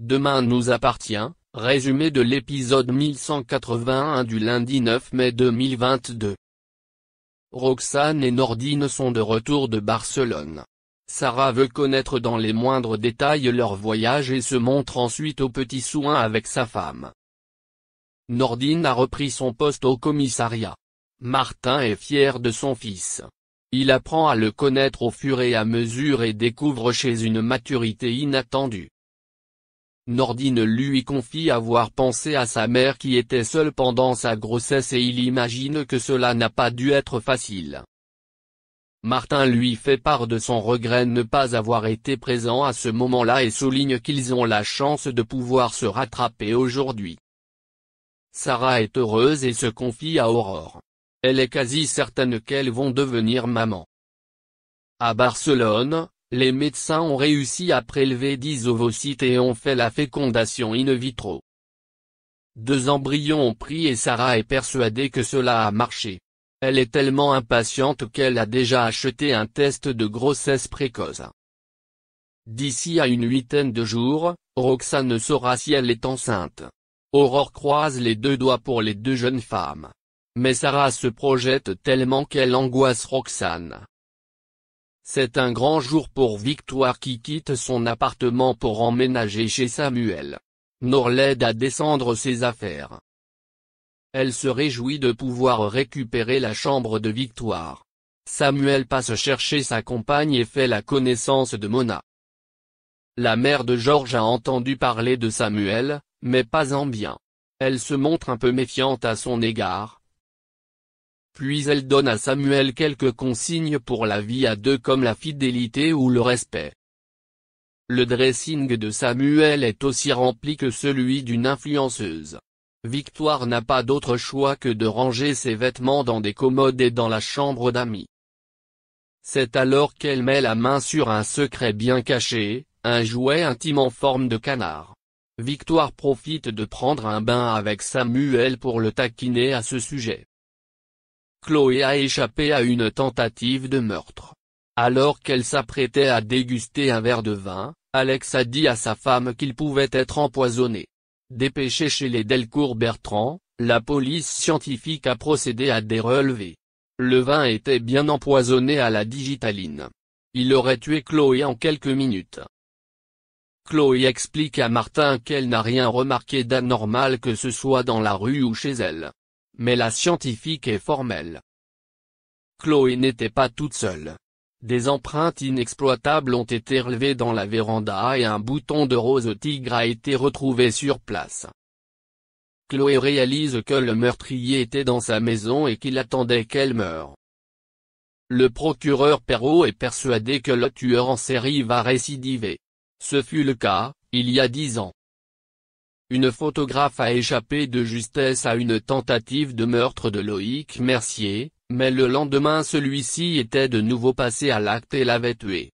Demain nous appartient, résumé de l'épisode 1181 du lundi 9 mai 2022. Roxane et Nordine sont de retour de Barcelone. Sarah veut connaître dans les moindres détails leur voyage et se montre ensuite au petit soin avec sa femme. Nordine a repris son poste au commissariat. Martin est fier de son fils. Il apprend à le connaître au fur et à mesure et découvre chez une maturité inattendue. Nordine lui confie avoir pensé à sa mère qui était seule pendant sa grossesse et il imagine que cela n'a pas dû être facile. Martin lui fait part de son regret de ne pas avoir été présent à ce moment-là et souligne qu'ils ont la chance de pouvoir se rattraper aujourd'hui. Sarah est heureuse et se confie à Aurore. Elle est quasi certaine qu'elles vont devenir maman. À Barcelone, les médecins ont réussi à prélever 10 ovocytes et ont fait la fécondation in vitro. Deux embryons ont pris et Sarah est persuadée que cela a marché. Elle est tellement impatiente qu'elle a déjà acheté un test de grossesse précoce. D'ici à une huitaine de jours, Roxane saura si elle est enceinte. Aurore croise les deux doigts pour les deux jeunes femmes. Mais Sarah se projette tellement qu'elle angoisse Roxane. C'est un grand jour pour Victoire qui quitte son appartement pour emménager chez Samuel. Nor l'aide à descendre ses affaires. Elle se réjouit de pouvoir récupérer la chambre de Victoire. Samuel passe chercher sa compagne et fait la connaissance de Mona. La mère de Georges a entendu parler de Samuel, mais pas en bien. Elle se montre un peu méfiante à son égard, puis elle donne à Samuel quelques consignes pour la vie à deux comme la fidélité ou le respect. Le dressing de Samuel est aussi rempli que celui d'une influenceuse. Victoire n'a pas d'autre choix que de ranger ses vêtements dans des commodes et dans la chambre d'amis. C'est alors qu'elle met la main sur un secret bien caché, un jouet intime en forme de canard. Victoire profite de prendre un bain avec Samuel pour le taquiner à ce sujet. Chloé a échappé à une tentative de meurtre. Alors qu'elle s'apprêtait à déguster un verre de vin, Alex a dit à sa femme qu'il pouvait être empoisonné. Dépêché chez les Delcourt Bertrand, la police scientifique a procédé à des relevés. Le vin était bien empoisonné à la digitaline. Il aurait tué Chloé en quelques minutes. Chloé explique à Martin qu'elle n'a rien remarqué d'anormal que ce soit dans la rue ou chez elle mais la scientifique est formelle. Chloé n'était pas toute seule. Des empreintes inexploitables ont été relevées dans la véranda et un bouton de rose tigre a été retrouvé sur place. Chloé réalise que le meurtrier était dans sa maison et qu'il attendait qu'elle meure. Le procureur Perrault est persuadé que le tueur en série va récidiver. Ce fut le cas, il y a dix ans. Une photographe a échappé de justesse à une tentative de meurtre de Loïc Mercier, mais le lendemain celui-ci était de nouveau passé à l'acte et l'avait tué.